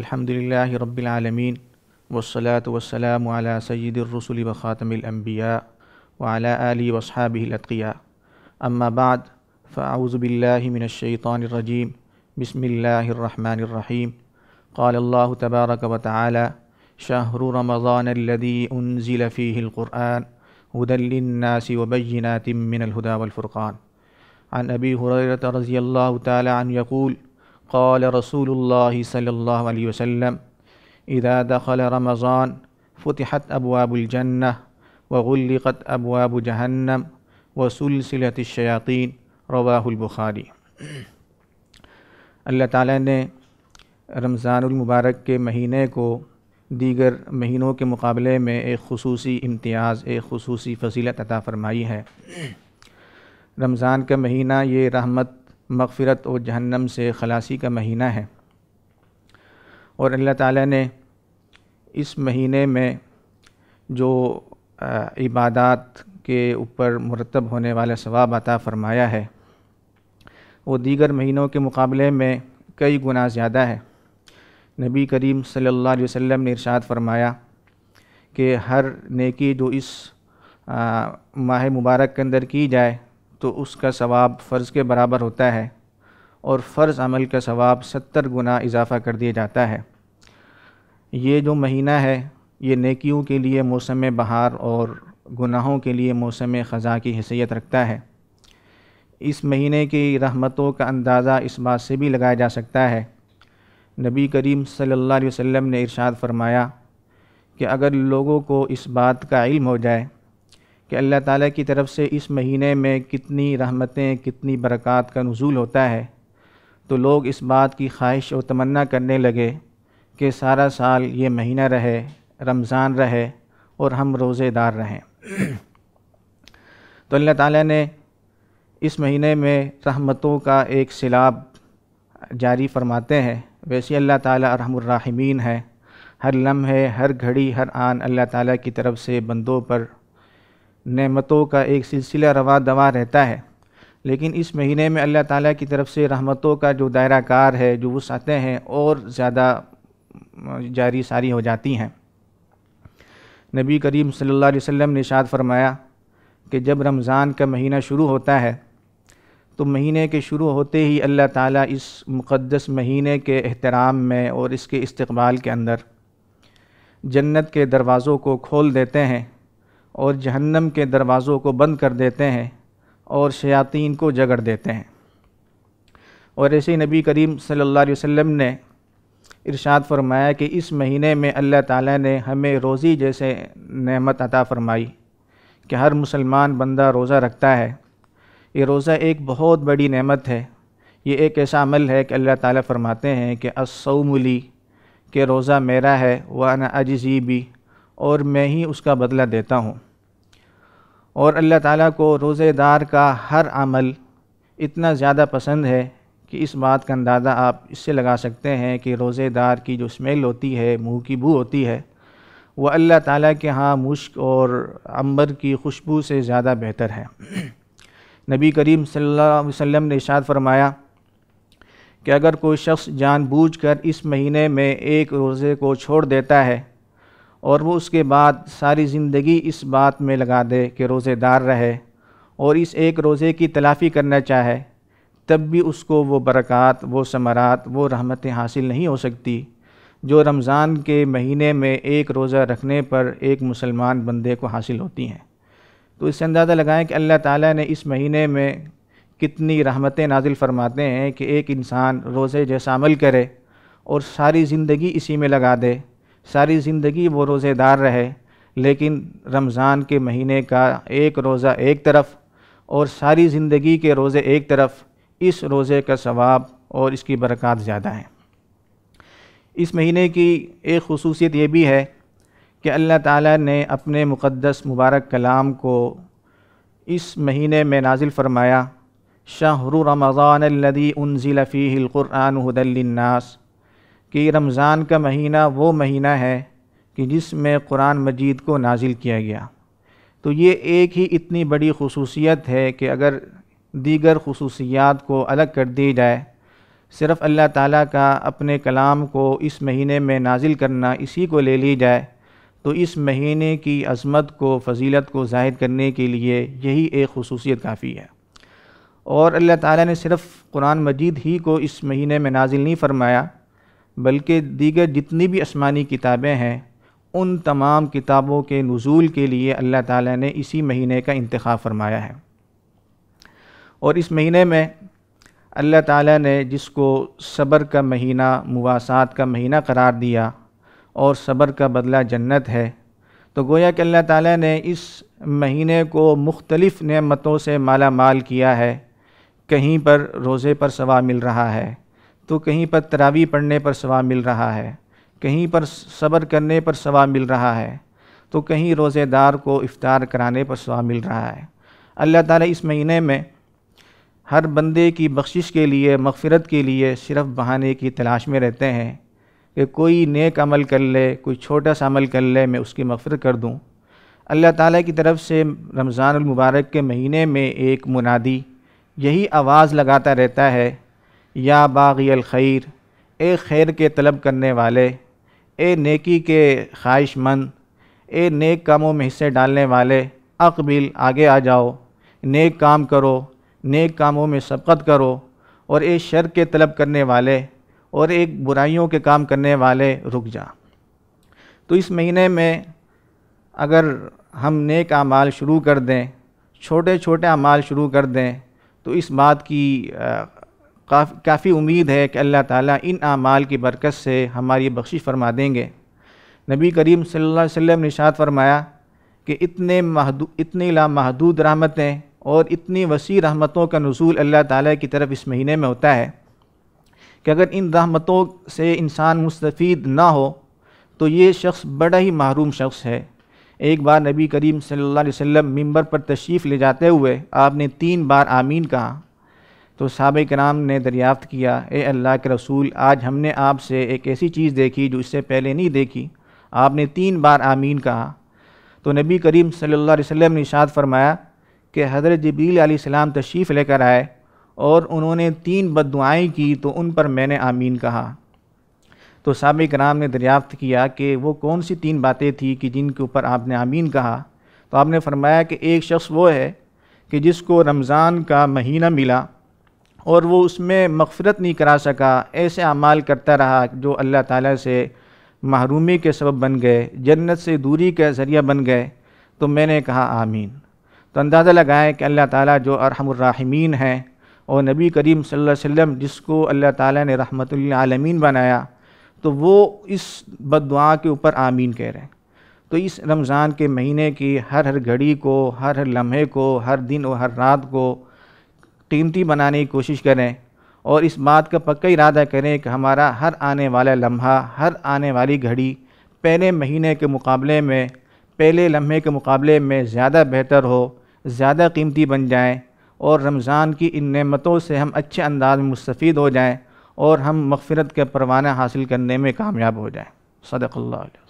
الحمد لله رب العالمين والصلاة والسلام على سيد الرسل وخاتم الأنبياء وعلى آله وأصحابه الأتقياء أما بعد فأعوذ بالله من الشيطان الرجيم بسم الله الرحمن الرحيم قال الله تبارك وتعالى شهر رمضان الذي أنزل فيه القرآن هدى للناس وبينات من الهدى والفرقان عن أبي هريرة رضي الله تعالى عنه يقول قال رسول الله صلى الله عليه وسلم إذا دخل رمضان فتحت أبواب الجنة وغلقت أبواب جهنم वसुलसिलत शयातीन रवाहुलबुखारी अल्लाह ताला ने रमज़ानमबारक के महीने को दीगर महीनों के मुकाबले में एक खसूसी इम्तियाज़ एक खसूसी फजीलत अता फ़रमाई है रमज़ान का महीना ये रहमत मगफ़रत और जहन्नम से खलासी का महीना है और अल्लाह ताला ने इस महीने में जो इबादत के ऊपर मरतब होने वाला सवाब अता फ़रमाया है वो दीगर महीनों के मुकाबले में कई गुना ज़्यादा है नबी करीम सल्लल्लाहु अलैहि वसल्लम ने इरशाद फरमाया कि हर नेकी जो इस माह मुबारक के अंदर की जाए तो उसका सवाब फ़र्ज़ के बराबर होता है और फ़र्ज़ अमल का सवाब सत्तर गुना इजाफ़ा कर दिया जाता है ये जो महीना है ये नेकियों के लिए मौसम बहार और गुनाहों के लिए मौसम ख़ज़ा की हैसियत रखता है इस महीने की रहमतों का अंदाज़ा इस बात से भी लगाया जा सकता है नबी करीम सल्लल्लाहु अलैहि वसल्लम ने इरशाद फरमाया कि अगर लोगों को इस बात का इल्म हो जाए कि अल्लाह ताला की तरफ से इस महीने में कितनी रहमतें कितनी बरक़ात का नज़ूल होता है तो लोग इस बात की ख्वाहिश और तमन्ना करने लगे कि सारा साल ये महीना रहे रमज़ान रहे और हम रोज़ेदार रहें तो अल्लाह ताला ने इस महीने में रहमतों का एक सिलाब जारी फरमाते हैं वैसे अल्लाह ताला रहमीन है हर लम्हे हर घड़ी हर आन अल्लाह ताला की तरफ से बंदों पर नेमतों का एक सिलसिला रवा दवा रहता है लेकिन इस महीने में अल्लाह ताला की तरफ से रहमतों का जो दायरा कार है जो वसातें हैं और ज़्यादा जारी सारी हो जाती हैं नबी करीम सल्लल्लाहु अलैहि वसल्लम ने शाद फरमाया कि जब रमज़ान का महीना शुरू होता है तो महीने के शुरू होते ही अल्लाह ताला इस मुक़दस महीने के एहतराम में और इसके इस्तबाल के अंदर जन्नत के दरवाज़ों को खोल देते हैं और जहन्नम के दरवाज़ों को बंद कर देते हैं और शयातीन को जगड़ देते हैं और ऐसे नबी करीम सल्लल्लाहु अलैहि वसल्लम ने इरशाद फरमाया कि इस महीने में अल्लाह ताला ने हमें रोज़ी जैसे नेमत अता फरमाई कि हर मुसलमान बंदा रोज़ा रखता है ये रोज़ा एक बहुत बड़ी नेमत है ये एक ऐसा अमल है कि अल्लाह ताला फरमाते हैं कि असौमली के रोज़ा मेरा है वाना अज़ीबी और मैं ही उसका बदला देता हूँ और अल्लाह ताला को रोज़ेदार का हर अमल इतना ज़्यादा पसंद है कि इस बात का अंदाज़ा आप इससे लगा सकते हैं कि रोज़ेदार की जो स्मेल होती है मुंह की बू होती है वह अल्लाह ताला के यहाँ मुश्क और अंबर की खुशबू से ज़्यादा बेहतर है नबी करीम सल्लल्लाहु अलैहि वसल्लम ने इशाद फरमाया कि अगर कोई शख्स जानबूझकर इस महीने में एक रोज़े को छोड़ देता है और वो उसके बाद सारी ज़िंदगी इस बात में लगा दे कि रोज़ेदार रहे और इस एक रोज़े की तलाफ़ी करना चाहे तब भी उसको वो बरक़ात वो समरात वो रहमतें हासिल नहीं हो सकती जो रमज़ान के महीने में एक रोज़ा रखने पर एक मुसलमान बंदे को हासिल होती हैं तो इससे अंदाज़ा लगाएं कि अल्लाह ताला ने इस महीने में कितनी रहमतें नाजिल फरमाते हैं कि एक इंसान रोज़े जैसा अमल करे और सारी ज़िंदगी इसी में लगा दे सारी ज़िंदगी वो रोज़ेदार रहे लेकिन रमज़ान के महीने का एक रोज़ा एक तरफ और सारी ज़िंदगी के रोज़े एक तरफ इस रोज़े का सवाब और इसकी बरक़ात ज़्यादा है इस महीने की एक खसूसियत ये भी है कि अल्लाह ताला ने अपने मुक़दस मुबारक कलाम को इस महीने में नाजिल फ़रमाया शाहरु रमज़ान लदी उनजिलफ़ी हदल्नास कि रमज़ान का महीना वो महीना है कि जिसमें कुरान मजीद को नाजिल किया गया तो ये एक ही इतनी बड़ी खसूसियत है कि अगर दीगर खसूसियात को अलग कर दी जाए सिर्फ़ अल्लाह ताला का अपने कलाम को इस महीने में नाजिल करना इसी को ले ली जाए तो इस महीने की अजमत को फजीलत को ज़ाहिर करने के लिए यही एक खसूसियत काफ़ी है और अल्लाह ताला ने सिर्फ़ कुरान मजीद ही को इस महीने में नाजिल नहीं फरमाया बल्कि दीगर जितनी भी आसमानी किताबें हैं उन तमाम किताबों के नज़ूल के लिए अल्लाह ताला ने इसी महीने का इंतखा फरमाया है और इस महीने में अल्लाह ताला ने जिसको सब्र का महीना मुवासात का महीना करार दिया और सब्र का बदला जन्नत है तो गोया कि अल्लाह ताला ने इस महीने को मुख्तलिफ़ नमतों से माला माल किया है कहीं पर रोज़े पर सवा मिल रहा है तो कहीं पर तरावी पढ़ने पर सवाब मिल रहा है कहीं पर सब्र करने पर सवाब मिल रहा है तो कहीं रोज़ेदार को इफ़ार कराने पर सवाब मिल रहा है अल्लाह ताला इस महीने में हर बंदे की बख्शिश के लिए मगफ़रत के लिए सिर्फ बहाने की तलाश में रहते हैं कि कोई नेक अमल कर ले कोई छोटा सा अमल कर ले मैं उसकी मगफ़रत कर दूँ अल्लाह ताला की तरफ से रमज़ान मुबारक के महीने में एक मुनादी यही आवाज़ लगाता रहता है या बाग़ी अलखीर ए खैर के तलब करने वाले ए नेकी के ख्वाहिशमंद ए नेक कामों में हिस्से डालने वाले अकबिल आगे आ जाओ नेक काम करो नेक कामों में सबकत करो और ए शर के तलब करने वाले और एक बुराइयों के काम करने वाले रुक जा तो इस महीने में अगर हम नेक अमाल शुरू कर दें छोटे छोटे अमाल शुरू कर दें तो इस बात की काफ़, काफ़ी उम्मीद है कि अल्लाह ताला इन आमाल की बरकत से हमारी बख्शिश फरमा देंगे नबी करीम सल्लल्लाहु अलैहि वसल्लम ने फरमाया कि इतने महदू इतनी लामहदूद रहमतें और इतनी वसी रहमतों का नजूल अल्लाह ताला की तरफ इस महीने में होता है कि अगर इन रहमतों से इंसान मुस्तफ़ ना हो तो ये शख्स बड़ा ही महरूम शख्स है एक बार नबी करीम सल्लल्लाहु अलैहि वसल्लम मिंबर पर तशरीफ़ ले जाते हुए आपने तीन बार आमीन कहा तो साहब कराम ने दरियाफ़्त किया ए अल्लाह के रसूल आज हमने आपसे एक ऐसी चीज़ देखी जो इससे पहले नहीं देखी आपने तीन बार आमीन कहा तो नबी करीम सल्ला वसम ने इशाद फरमाया कि हज़रत जबील सलाम तशरीफ़ लेकर आए और उन्होंने तीन बद की तो उन पर मैंने आमीन कहा तो सबक राम ने दरियाफ़्त किया कि वो कौन सी तीन बातें थी कि जिनके ऊपर आपने आमीन कहा तो आपने फरमाया कि एक शख्स वो है कि जिसको रमज़ान का महीना मिला और वो उसमें मगफरत नहीं करा सका ऐसे अमाल करता रहा जो अल्लाह ताला से महरूमी के सबब बन गए जन्नत से दूरी का ज़रिया बन गए तो मैंने कहा आमीन तो अंदाज़ा लगाएं कि अल्लाह ताला जो अरहमर्राहमीन हैं और नबी करीम सल्लल्लाहु अलैहि वसल्लम जिसको अल्लाह ताला ने रहमतुल्लामीन बनाया तो वो इस बद के ऊपर आमीन कह रहे हैं तो इस रमज़ान के महीने की हर हर घड़ी को हर हर लम्हे को हर दिन और हर रात को कीमती बनाने की कोशिश करें और इस बात का पक्का इरादा करें कि हमारा हर आने वाला लम्हा हर आने वाली घड़ी पहले महीने के मुकाबले में पहले लम्हे के मुकाबले में ज़्यादा बेहतर हो ज़्यादा कीमती बन जाएँ और रमज़ान की इन नेमतों से हम अच्छे अंदाज में मुस्तफ़ हो जाएँ और हम मगफ़रत के परवाना हासिल करने में कामयाब हो जाएँ सदक़ल्ला